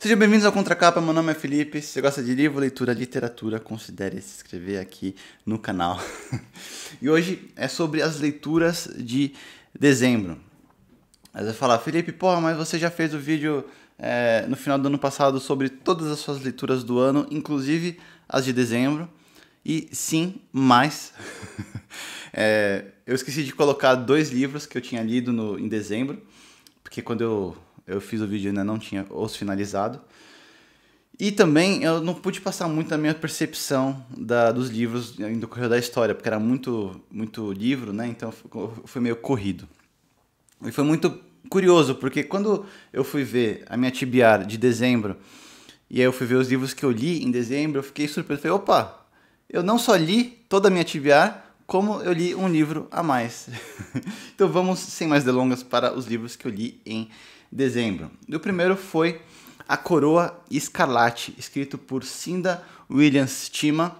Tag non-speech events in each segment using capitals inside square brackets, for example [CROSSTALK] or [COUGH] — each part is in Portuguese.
Sejam bem-vindos ao Contracapa, meu nome é Felipe. Se você gosta de livro, leitura, literatura, considere se inscrever aqui no canal. [LAUGHS] e hoje é sobre as leituras de dezembro. Aí você falar, Felipe, porra, mas você já fez o vídeo é, no final do ano passado sobre todas as suas leituras do ano, inclusive as de dezembro. E sim, mais. é, [LAUGHS] eu esqueci de colocar dois livros que eu tinha lido no, em dezembro, porque quando eu eu fiz o vídeo e ainda não tinha os finalizado. E também eu não pude passar muito a minha percepção da, dos livros do Correio da história, porque era muito, muito livro, né? Então foi meio corrido. E foi muito curioso, porque quando eu fui ver a minha tibiar de dezembro, e aí eu fui ver os livros que eu li em dezembro, eu fiquei surpreso. Falei, opa, eu não só li toda a minha tibiar, como eu li um livro a mais. [LAUGHS] então vamos, sem mais delongas, para os livros que eu li em dezembro dezembro. E o primeiro foi A Coroa Escarlate, escrito por Cinda Williams Tima.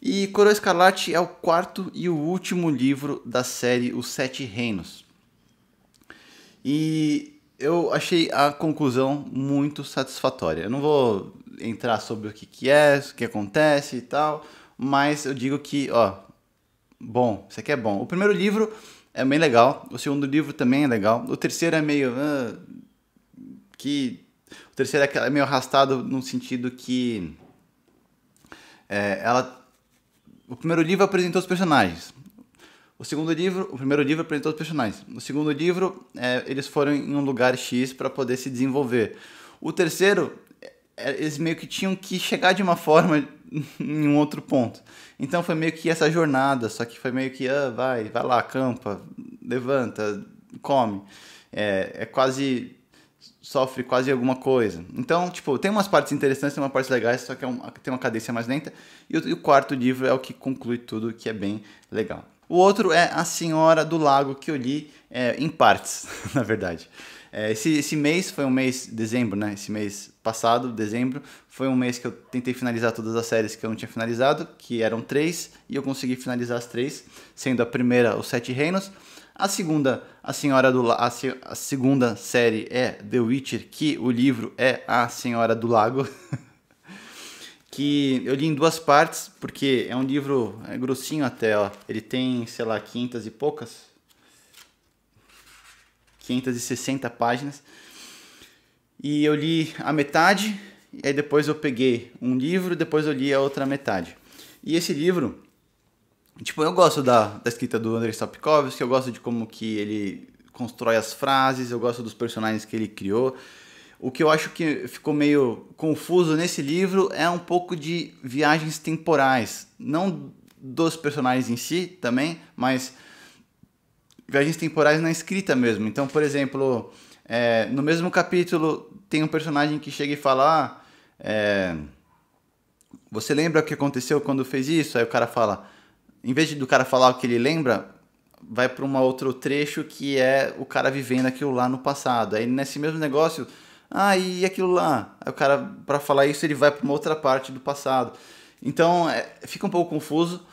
E Coroa Escarlate é o quarto e o último livro da série Os Sete Reinos. E eu achei a conclusão muito satisfatória. Eu não vou entrar sobre o que, que é, o que acontece e tal, mas eu digo que, ó, bom, isso aqui é bom. O primeiro livro é bem legal. O segundo livro também é legal. O terceiro é meio. Uh, que. O terceiro é, é meio arrastado no sentido que. É, ela. O primeiro livro apresentou os personagens. O segundo livro, o primeiro livro apresentou os personagens. O segundo livro, é, eles foram em um lugar X para poder se desenvolver. O terceiro é, eles meio que tinham que chegar de uma forma [LAUGHS] em um outro ponto. Então foi meio que essa jornada, só que foi meio que, ah, vai, vai lá, acampa, levanta, come. É, é quase. sofre quase alguma coisa. Então, tipo, tem umas partes interessantes, tem umas partes legais, só que é um, tem uma cadência mais lenta. E o, e o quarto livro é o que conclui tudo, que é bem legal. O outro é A Senhora do Lago, que eu li é, em partes, [LAUGHS] na verdade. É, esse, esse mês foi um mês, dezembro, né? Esse mês passado, dezembro, foi um mês que eu tentei finalizar todas as séries que eu não tinha finalizado, que eram três, e eu consegui finalizar as três, sendo a primeira Os Sete Reinos, a segunda, a Senhora do La a, segunda série é The Witcher, que o livro é A Senhora do Lago. [LAUGHS] que eu li em duas partes, porque é um livro é grossinho até, ó. Ele tem, sei lá, quintas e poucas 560 páginas. E eu li a metade, e aí depois eu peguei um livro, depois eu li a outra metade. E esse livro, tipo, eu gosto da, da escrita do Andrei Sapkowski, eu gosto de como que ele constrói as frases, eu gosto dos personagens que ele criou. O que eu acho que ficou meio confuso nesse livro é um pouco de viagens temporais, não dos personagens em si também, mas viagens temporais na escrita mesmo. Então, por exemplo, é, no mesmo capítulo tem um personagem que chega e fala: ah, é, Você lembra o que aconteceu quando fez isso? Aí o cara fala. Em vez do cara falar o que ele lembra, vai para um outro trecho que é o cara vivendo aquilo lá no passado. Aí nesse mesmo negócio, ah, e aquilo lá? Aí o cara, para falar isso, ele vai para uma outra parte do passado. Então, é, fica um pouco confuso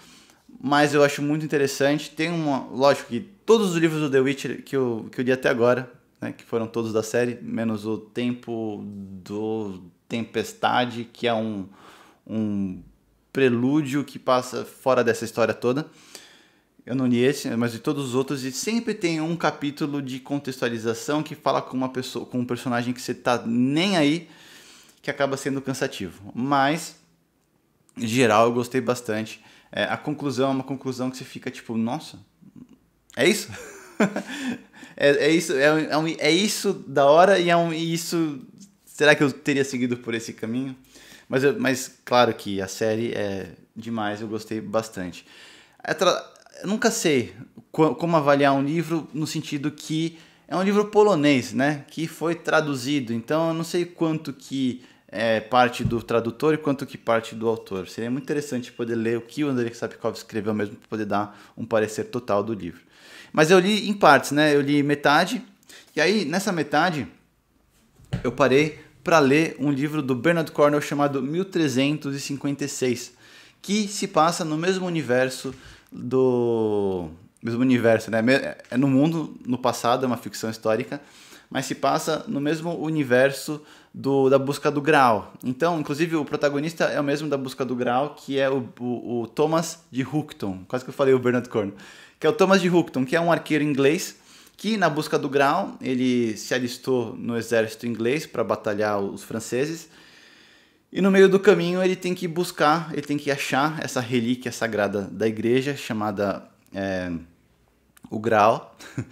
mas eu acho muito interessante. Tem uma. Lógico que todos os livros do The Witcher que eu, que eu li até agora, né, que foram todos da série, menos o Tempo do Tempestade, que é um, um prelúdio que passa fora dessa história toda. Eu não li esse, mas de todos os outros, e sempre tem um capítulo de contextualização que fala com uma pessoa, com um personagem que você tá nem aí, que acaba sendo cansativo. Mas, em geral, eu gostei bastante é, a conclusão é uma conclusão que você fica tipo, nossa, é isso? [LAUGHS] é, é, isso é, é, um, é, isso da hora e é um, e isso. Será que eu teria seguido por esse caminho? Mas, eu, mas claro que a série é demais, eu gostei bastante. É eu nunca sei como avaliar um livro no sentido que é um livro polonês, né? Que foi traduzido, então eu não sei quanto que é, parte do tradutor e quanto que parte do autor. Seria muito interessante poder ler o que o Andrei Sapkov escreveu mesmo para poder dar um parecer total do livro. Mas eu li em partes, né? Eu li metade e aí nessa metade eu parei para ler um livro do Bernard Cornell chamado 1356, que se passa no mesmo universo do mesmo universo, né? É no mundo no passado, é uma ficção histórica, mas se passa no mesmo universo do, da busca do grau. Então, inclusive, o protagonista é o mesmo da busca do grau, que é o, o, o Thomas de Hookton. Quase que eu falei o Bernard Cornwell. Que é o Thomas de Hookton, que é um arqueiro inglês que, na busca do grau, ele se alistou no exército inglês para batalhar os franceses. E no meio do caminho ele tem que buscar, ele tem que achar essa relíquia sagrada da igreja chamada é, o Graal. [LAUGHS]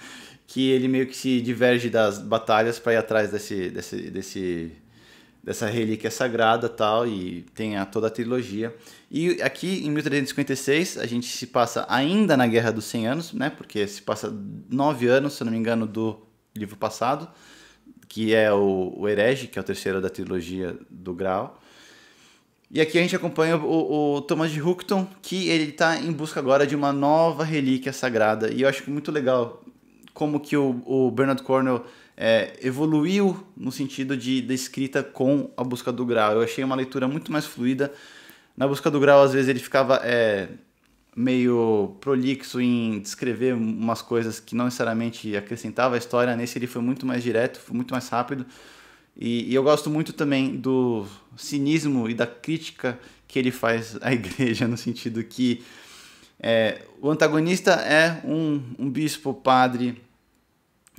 que ele meio que se diverge das batalhas para ir atrás desse, desse, desse, dessa relíquia sagrada tal e tem a, toda a trilogia. E aqui em 1356 a gente se passa ainda na Guerra dos 100 Anos, né? Porque se passa nove anos, se eu não me engano, do livro passado, que é o, o Herege, que é o terceiro da trilogia do Graal. E aqui a gente acompanha o, o Thomas de Hookton, que ele está em busca agora de uma nova relíquia sagrada. E eu acho muito legal como que o, o Bernard Cornell é, evoluiu no sentido de, da escrita com a busca do grau. Eu achei uma leitura muito mais fluida. Na busca do grau, às vezes, ele ficava é, meio prolixo em descrever umas coisas que não necessariamente acrescentava a história. Nesse ele foi muito mais direto, foi muito mais rápido. E, e, eu gosto muito também do cinismo e da crítica que ele faz à [LAUGHS] igreja, no sentido que é, o antagonista é um, um bispo, padre,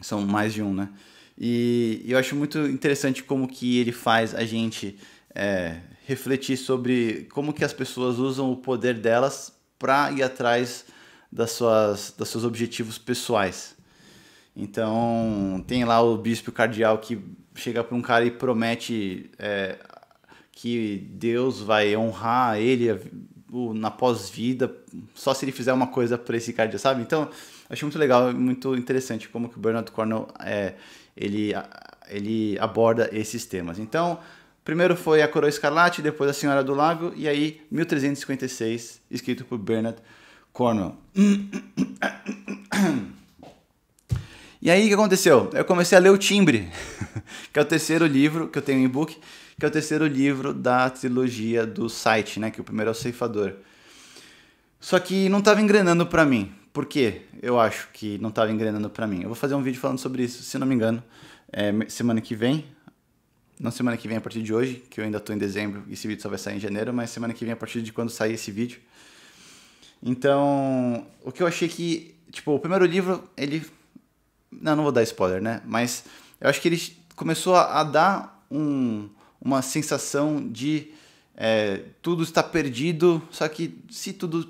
são mais de um, né? E, eu acho muito interessante como que ele faz a gente é, refletir sobre como que as pessoas usam o poder delas para ir atrás das suas, dos seus objetivos pessoais. Então, tem lá o bispo cardeal que chega para um cara e promete é, que Deus vai honrar ele, na pós-vida, só se ele fizer uma coisa para esse cara, sabe? Então, achei muito legal, muito interessante como que o Bernard Cornell é, ele, ele aborda esses temas. Então, primeiro foi a Coroa Escarlate, depois a Senhora do Lago e aí 1356, escrito por Bernard Cornell. E aí o que aconteceu? Eu comecei a ler o Timbre, [LAUGHS] que é o terceiro livro que eu tenho em e-book que é o terceiro livro da trilogia do site, né? Que o primeiro é o Ceifador. Só que não estava engrenando para mim. Por quê? Eu acho que não estava engrenando para mim. Eu vou fazer um vídeo falando sobre isso, se não me engano, é, semana que vem. Não semana que vem a partir de hoje, que eu ainda estou em dezembro, e esse vídeo só vai sair em janeiro, mas semana que vem a partir de quando sair esse vídeo. Então, o que eu achei que, tipo, o primeiro livro, ele não, não vou dar spoiler, né? Mas eu acho que ele começou a, a dar um, uma sensação de é, tudo está perdido, só que se tudo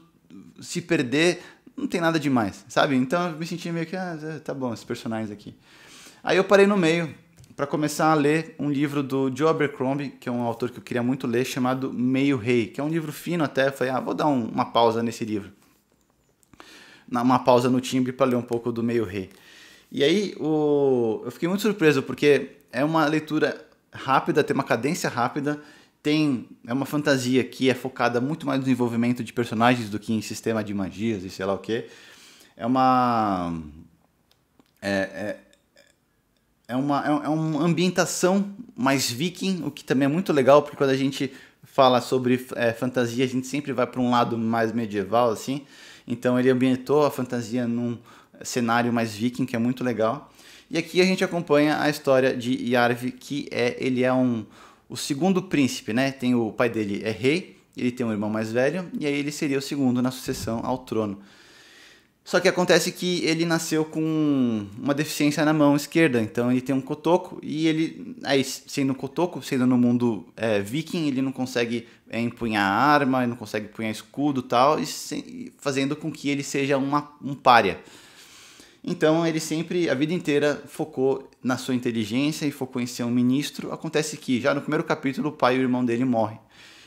se perder, não tem nada demais, sabe? Então eu me senti meio que, ah, é, tá bom, esses personagens aqui. Aí eu parei no meio para começar a ler um livro do Joe Abercrombie, que é um autor que eu queria muito ler, chamado Meio Rei, que é um livro fino até. Eu falei, ah, vou dar um, uma pausa nesse livro. Uma pausa no timbre para ler um pouco do Meio Rei. E aí o... eu fiquei muito surpreso, porque é uma leitura rápida, tem uma cadência rápida, tem é uma fantasia que é focada muito mais no desenvolvimento de personagens do que em sistema de magias e sei lá o que. É uma é, é, é uma é, é, uma ambientação mais viking, o que também é muito legal porque quando a gente fala sobre é, fantasia a gente sempre vai para um lado mais medieval assim. Então ele ambientou a fantasia num cenário mais viking que é muito legal. E aqui a gente acompanha a história de Yarvi, que é ele é um o segundo príncipe, né? Tem o pai dele é rei, ele tem um irmão mais velho e aí ele seria o segundo na sucessão ao trono. Só que acontece que ele nasceu com uma deficiência na mão esquerda, então ele tem um cotoco e ele, aí, sendo um cotoco, sendo no mundo é, viking, ele não consegue é, empunhar arma, não consegue empunhar escudo tal, e tal, fazendo com que ele seja uma, um pária. Então ele sempre, a vida inteira, focou na sua inteligência e focou em ser um ministro. Acontece que já no primeiro capítulo o pai e o irmão dele morrem.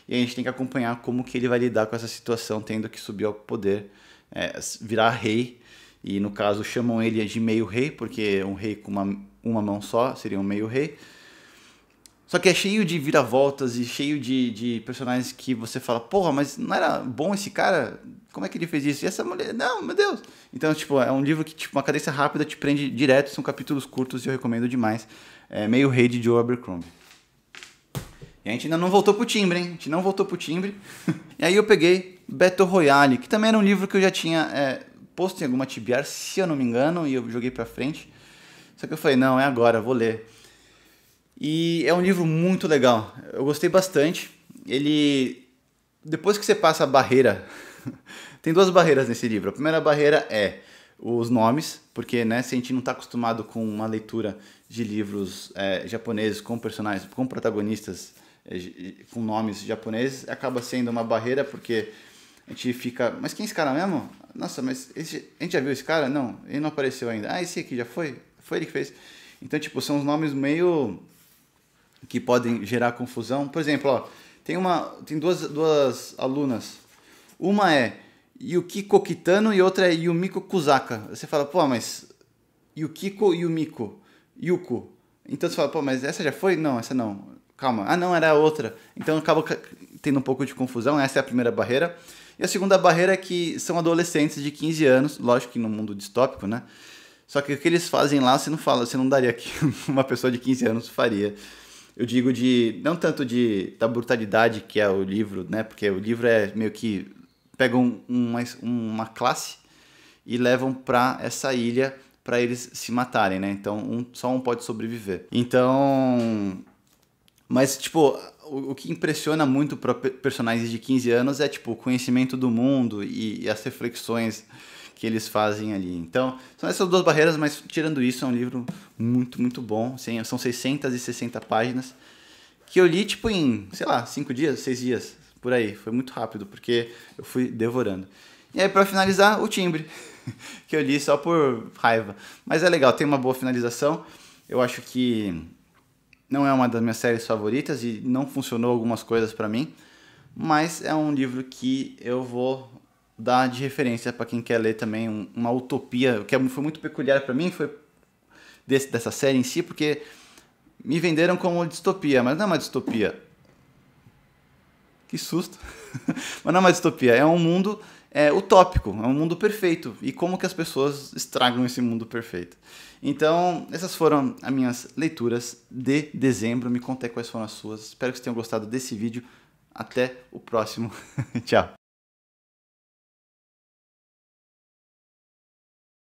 E a gente tem que acompanhar como que ele vai lidar com essa situação, tendo que subir ao poder, é, virar rei. E no caso chamam ele de meio rei, porque um rei com uma, uma mão só seria um meio rei. Só que é cheio de viravoltas e cheio de, de personagens que você fala, porra, mas não era bom esse cara? Como é que ele fez isso? E essa mulher, não, meu Deus. Então, tipo, é um livro que, tipo, uma cadência rápida te prende direto, são capítulos curtos e eu recomendo demais. É meio rei de Joe Abercrombie. E a gente ainda não voltou pro timbre, hein? A gente não voltou pro timbre. [LAUGHS] e aí eu peguei Battle Royale, que também era um livro que eu já tinha é, posto em alguma TBR, se eu não me engano, e eu joguei pra frente. Só que eu falei, não, é agora, vou ler. E é um livro muito legal. Eu gostei bastante. Ele depois que você passa a barreira, [LAUGHS] tem duas barreiras nesse livro. A primeira barreira é os nomes, porque né, se a gente não está acostumado com uma leitura de livros é, japoneses com personagens, com protagonistas é, com nomes japoneses, acaba sendo uma barreira porque a gente fica, mas quem é esse cara mesmo? Nossa, mas esse, a gente já viu esse cara? Não, ele não apareceu ainda. Ah, esse aqui já foi? Foi ele que fez. Então, tipo, são os nomes meio que podem gerar confusão. Por exemplo, ó, tem, uma, tem duas, duas alunas. Uma é Yuki Kokitano e outra é Yumiko Kusaka. Você fala, pô, mas Yukiko e Yumiko. Yuko. Então você fala, pô, mas essa já foi? Não, essa não. Calma. Ah, não, era a outra. Então acaba tendo um pouco de confusão. Essa é a primeira barreira. E a segunda barreira é que são adolescentes de 15 anos, lógico que no mundo distópico, né? Só que o que eles fazem lá, você não fala, você não daria que [LAUGHS] uma pessoa de 15 anos faria eu digo de não tanto de da brutalidade que é o livro, né? Porque o livro é meio que pegam uma, uma classe e levam para essa ilha para eles se matarem, né? Então um, só um pode sobreviver. Então, mas tipo o, o que impressiona muito para personagens de 15 anos é tipo o conhecimento do mundo e, e as reflexões eles fazem ali. Então, são essas duas barreiras, mas tirando isso, é um livro muito, muito bom. Assim, são 660 páginas que eu li, tipo, em, sei lá, 5 dias, 6 dias, por aí. Foi muito rápido, porque eu fui devorando. E aí, para finalizar, o timbre, [LAUGHS] que eu li só por raiva. Mas é legal, tem uma boa finalização. Eu acho que não é uma das minhas séries favoritas e não funcionou algumas coisas para mim, mas é um livro que eu vou dar de referência para quem quer ler também um, uma utopia. O que é foi muito peculiar para mim foi desse, dessa série em si, porque me venderam como distopia, mas não é uma distopia. Que susto! [LAUGHS] mas não é uma distopia, é um mundo é, utópico, é um mundo perfeito. E como que as pessoas estragam esse mundo perfeito? Então, essas foram as minhas leituras de dezembro. Me contei quais foram as suas. Espero que vocês tenham gostado desse vídeo. Até o próximo. [LAUGHS] Tchau!